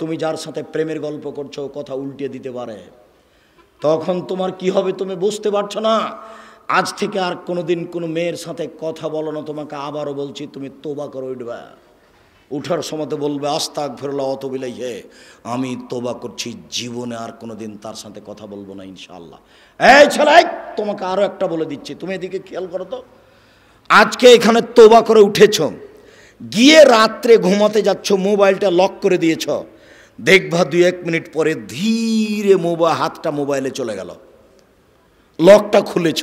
তুমি যার সাথে প্রেমের গল্প করছো কথা উল্টে দিতে পারে তখন তোমার কি হবে তুমি বুঝতে পারছো না আজ থেকে আর কোনো দিন কোনো মেয়ের সাথে কথা বলো না তোমাকে আবারও বলছি তুমি তোবা করো উঠবা উঠার সময় বলবে আস্তাক ফেরলা অত বিলাই হে আমি তোবা করছি জীবনে আর কোনো দিন তার সাথে কথা বলবো না ইনশাল্লাহ এই ছেলাই তোমাকে আরও একটা বলে দিচ্ছি তুমি এদিকে খেয়াল করো তো আজকে এখানে তোবা করে উঠেছ গিয়ে রাত্রে ঘুমাতে যাচ্ছ মোবাইলটা লক করে দিয়েছ দেখবা দুই এক মিনিট পরে ধীরে মোবা হাতটা মোবাইলে চলে গেল লকটা খুলেছ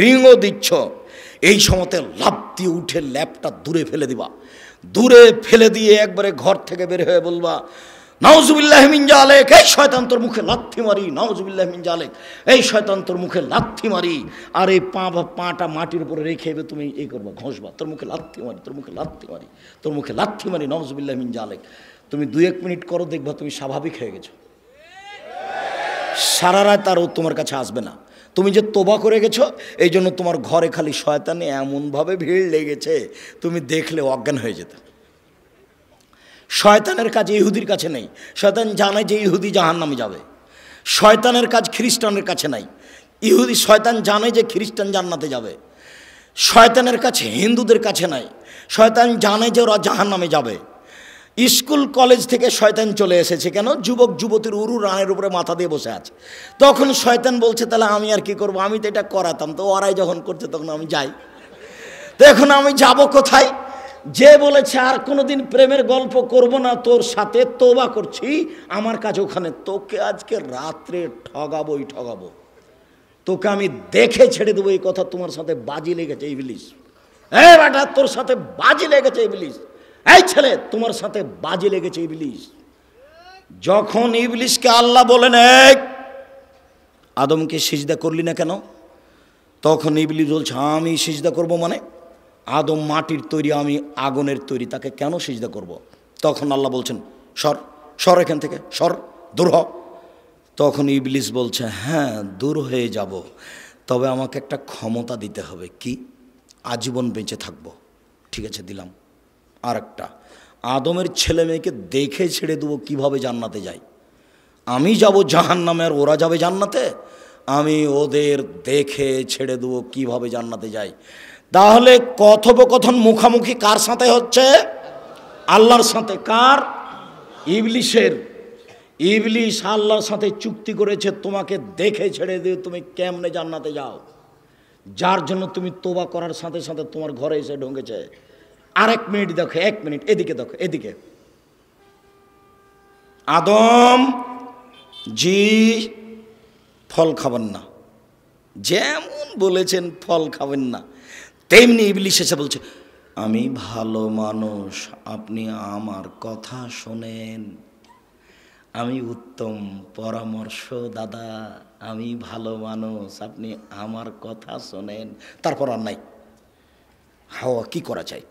রিংও দিচ্ছ এই সময়তে লাভ উঠে ল্যাপটা দূরে ফেলে দিবা দূরে ফেলে দিয়ে একবারে ঘর থেকে বের হয়ে বলবা নওজুবিল্লাহ মিনজা আলেক এই শয়তান্তর মুখে লাথি মারি নওজুবিল্লাহ মিনজা আলেক এই শয়তান্তর মুখে লাথি মারি আর এই পা বা পাটা মাটির উপরে রেখে এবে তুমি এই করবা ঘষবা তোর মুখে লাথি মারি তোর মুখে লাথি মারি তোর মুখে লাথি মারি নওজুবিল্লাহ মিনজা আলেক তুমি দু এক মিনিট করো দেখবা তুমি স্বাভাবিক হয়ে গেছো সারা রাত তারও তোমার কাছে আসবে না তুমি যে তোবা করে গেছো এই জন্য তোমার ঘরে খালি শয়তানে এমনভাবে ভিড় লেগেছে তুমি দেখলে অজ্ঞান হয়ে যেতে শয়তানের কাজ ইহুদির কাছে নেই শয়তান জানে যে ইহুদি জাহান নামে যাবে শয়তানের কাজ খ্রিস্টানের কাছে নাই ইহুদি শয়তান জানে যে খ্রিস্টান জান্নাতে যাবে শয়তানের কাছে হিন্দুদের কাছে নাই শয়তান জানে যে ওরা জাহান নামে যাবে স্কুল কলেজ থেকে শয়তান চলে এসেছে কেন যুবক যুবতীর উরু রানের উপরে মাথা দিয়ে বসে আছে তখন শয়তান বলছে তাহলে আমি আর কি করব আমি তো এটা করাতাম তো ওরাই যখন করছে তখন আমি যাই তো এখন আমি যাব কোথায় যে বলেছে আর কোনোদিন প্রেমের গল্প করব না তোর সাথে তোবা করছি আমার কাছে ওখানে তোকে আজকে রাত্রে ঠগাবোই ঠগাবো তোকে আমি দেখে ছেড়ে দেবো এই কথা তোমার সাথে বাজি লেগেছে ইবলিশ হ্যাঁ বাটা তোর সাথে বাজি লেগেছে ইবলিশ এই ছেলে তোমার সাথে বাজে লেগেছে ইবলিশ যখন ইবলিশকে আল্লাহ বলেন এক আদমকে সিজদা করলি না কেন তখন ইবলিশ বলছে আমি সিজদা করব মানে আদম মাটির তৈরি আমি আগুনের তৈরি তাকে কেন সিজদা করব। তখন আল্লাহ বলছেন সর সর এখান থেকে সর দূর হ তখন ইবলিশ বলছে হ্যাঁ দূর হয়ে যাব তবে আমাকে একটা ক্ষমতা দিতে হবে কি আজীবন বেঁচে থাকবো ঠিক আছে দিলাম আর একটা আদমের ছেলে মেয়েকে দেখে ছেড়ে দেবো কিভাবে জান্নাতে যাই আমি যাব জাহান নামে আর ওরা যাবে জান্নাতে আমি ওদের দেখে ছেড়ে দেবো কিভাবে জান্নাতে যাই তাহলে কথোপকথন মুখামুখি কার সাথে হচ্ছে আল্লাহর সাথে কার ইবলিশের ইবলিশ আল্লাহর সাথে চুক্তি করেছে তোমাকে দেখে ছেড়ে দিয়ে তুমি কেমনে জান্নাতে যাও যার জন্য তুমি তোবা করার সাথে সাথে তোমার ঘরে এসে ঢুকেছে আর এক মিনিট দেখো এক মিনিট এদিকে দেখো এদিকে আদম জি ফল খাবেন না যেমন বলেছেন ফল খাবেন না তেমনি ইবলিশ এসে বলছে আমি ভালো মানুষ আপনি আমার কথা শোনেন আমি উত্তম পরামর্শ দাদা আমি ভালো মানুষ আপনি আমার কথা শোনেন তারপর আর নাই হাওয়া কি করা যায়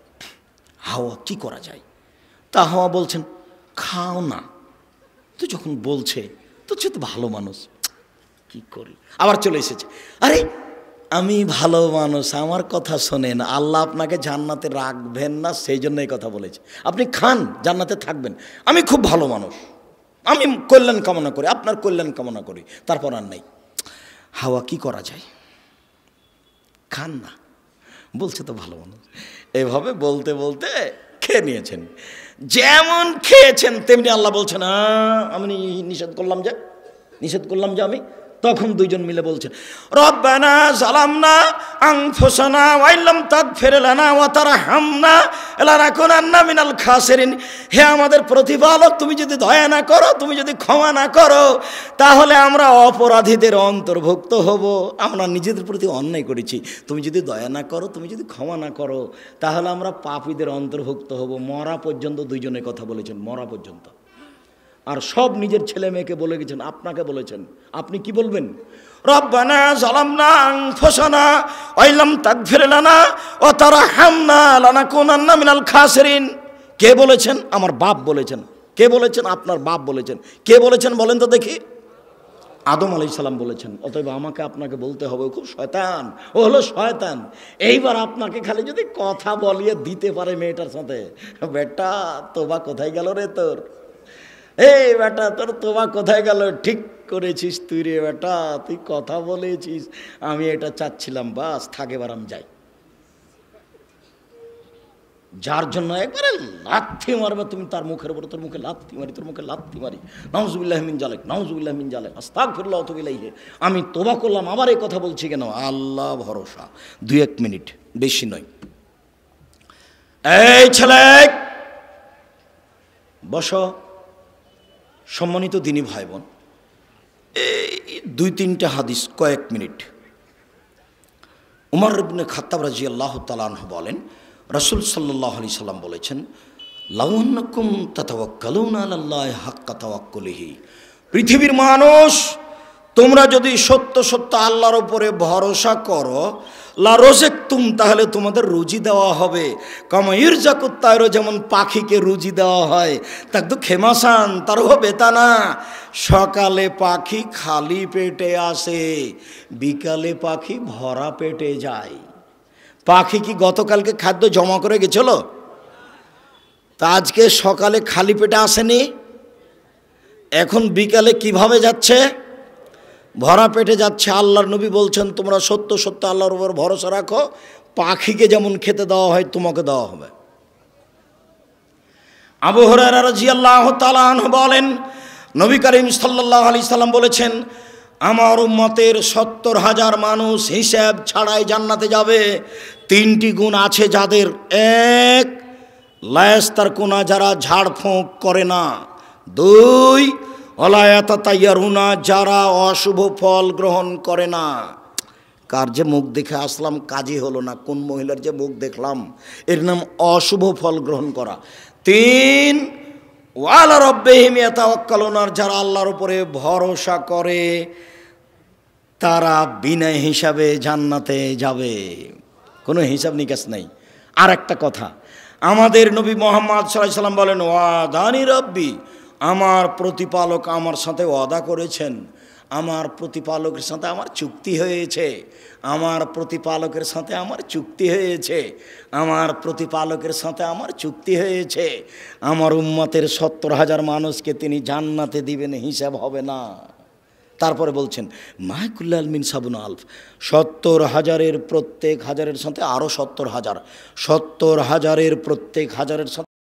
হাওয়া কি করা যায় তা হাওয়া বলছেন খাও না তো যখন বলছে তো সে তো ভালো মানুষ কি করি আবার চলে এসেছে আরে আমি ভালো মানুষ আমার কথা শোনেন আল্লাহ আপনাকে জান্নাতে রাখবেন না সেই জন্য এই কথা বলেছে আপনি খান জান্নাতে থাকবেন আমি খুব ভালো মানুষ আমি কল্যাণ কামনা করি আপনার কল্যাণ কামনা করি তারপর আর নাই হাওয়া কি করা যায় খান না বলছে তো ভালো মানুষ এভাবে বলতে বলতে খেয়ে নিয়েছেন যেমন খেয়েছেন তেমনি আল্লাহ বলছেন আমি নিষেধ করলাম যে নিষেধ করলাম যে আমি তখন দুইজন মিলে বলছেন রব্বানা জালামনা আংফোসানা ওয়াইলাম তাক ফেরেলানা ও তারা হামনা এলানা আন্না মিনাল খাসেরিন হে আমাদের প্রতিপালক তুমি যদি দয়া না করো তুমি যদি ক্ষমা না করো তাহলে আমরা অপরাধীদের অন্তর্ভুক্ত হব আমরা নিজেদের প্রতি অন্যায় করেছি তুমি যদি দয়া না করো তুমি যদি ক্ষমা না করো তাহলে আমরা পাপীদের অন্তর্ভুক্ত হব মরা পর্যন্ত দুইজনে কথা বলেছেন মরা পর্যন্ত আর সব নিজের ছেলে মেয়েকে বলে গেছেন আপনাকে বলেছেন আপনি কি বলবেন রব্বানা জালামনা আনফুসানা ওয়াইলাম তাগফির লানা ওয়া তারহামনা লানাকুনান্না মিনাল খাসিরিন কে বলেছেন আমার বাপ বলেছেন কে বলেছেন আপনার বাপ বলেছেন কে বলেছেন বলেন তো দেখি আদম সালাম বলেছেন অতএব আমাকে আপনাকে বলতে হবে খুব শয়তান ও হলো শয়তান এইবার আপনাকে খালি যদি কথা বলিয়ে দিতে পারে মেয়েটার সাথে বেটা তোবা কোথায় গেল রে তোর এই বেটা তোর তোমা কোথায় গেল ঠিক করেছিস তুই রে বেটা তুই কথা বলেছিস আমি এটা চাচ্ছিলাম বাস থাকে বারাম যাই যার জন্য একবারে লাথি মারবে তুমি তার মুখের উপরে তোর মুখে লাথি মারি তোর মুখে লাথি মারি নওজুবিল্লাহ জালেক নওজুবিল্লাহ জালে জালেক আস্তাক ফিরল্লাহ তবিলাইহে আমি তোবা করলাম আবার এই কথা বলছি কেন আল্লাহ ভরসা দুই এক মিনিট বেশি নয় এই ছেলে বস সম্মানিত দিনী ভাই বোন দুই তিনটা হাদিস কয়েক মিনিট উমর ইবনে খাতাব রাজি আল্লাহ তালান বলেন রসুল সাল্লাহ আলি সাল্লাম বলেছেন লাউন্নকুম তাতাওয়াক্কালুন আল্লাহ হাক্কা তাওয়াক্কুলিহি পৃথিবীর মানুষ তোমরা যদি সত্য সত্য আল্লাহর উপরে ভরসা করো লা রোজেক তুম তাহলে তোমাদের রুজি দেওয়া হবে কময়ির জাকুত্তায়রও যেমন পাখিকে রুজি দেওয়া হয় তা তো খেমাসান তার হো বেতানা সকালে পাখি খালি পেটে আসে বিকালে পাখি ভরা পেটে যায় পাখি কি গতকালকে খাদ্য জমা করে গেছিল তা আজকে সকালে খালি পেটে আসেনি এখন বিকালে কিভাবে যাচ্ছে ভরা পেটে যাচ্ছে আল্লাহর নবী বলছেন তোমরা সত্য সত্য আল্লাহর উপর ভরসা রাখো পাখিকে যেমন খেতে দেওয়া হয় তোমাকে দেওয়া হবে আবু হরার তালাহ বলেন নবী করিম সাল্লাহ আলি সাল্লাম বলেছেন আমার মতের সত্তর হাজার মানুষ হিসাব ছাড়াই জান্নাতে যাবে তিনটি গুণ আছে যাদের এক লায়স্তার কোনা যারা ঝাড়ফোঁক করে না দুই অলায়াতা তাইয়ারুনা যারা অশুভ ফল গ্রহণ করে না কার যে মুখ দেখে আসলাম কাজই হলো না কোন মহিলার যে মুখ দেখলাম এর নাম অশুভ ফল গ্রহণ করা তিন ওয়ালা রব্বেহিম অক্কালনার যারা আল্লাহর উপরে ভরসা করে তারা বিনা হিসাবে জান্নাতে যাবে কোনো হিসাব নিকাশ নাই আর একটা কথা আমাদের নবী মোহাম্মদ সাল্লাম বলেন ওয়া দানি রব্বি আমার প্রতিপালক আমার সাথে ওয়াদা করেছেন আমার প্রতিপালকের সাথে আমার চুক্তি হয়েছে আমার প্রতিপালকের সাথে আমার চুক্তি হয়েছে আমার প্রতিপালকের সাথে আমার চুক্তি হয়েছে আমার উম্মাতের সত্তর হাজার মানুষকে তিনি জান্নাতে দিবেন হিসাব হবে না তারপরে বলছেন মাহকুল্লাল মিন সাবুন আলফ সত্তর হাজারের প্রত্যেক হাজারের সাথে আরও সত্তর হাজার সত্তর হাজারের প্রত্যেক হাজারের সাথে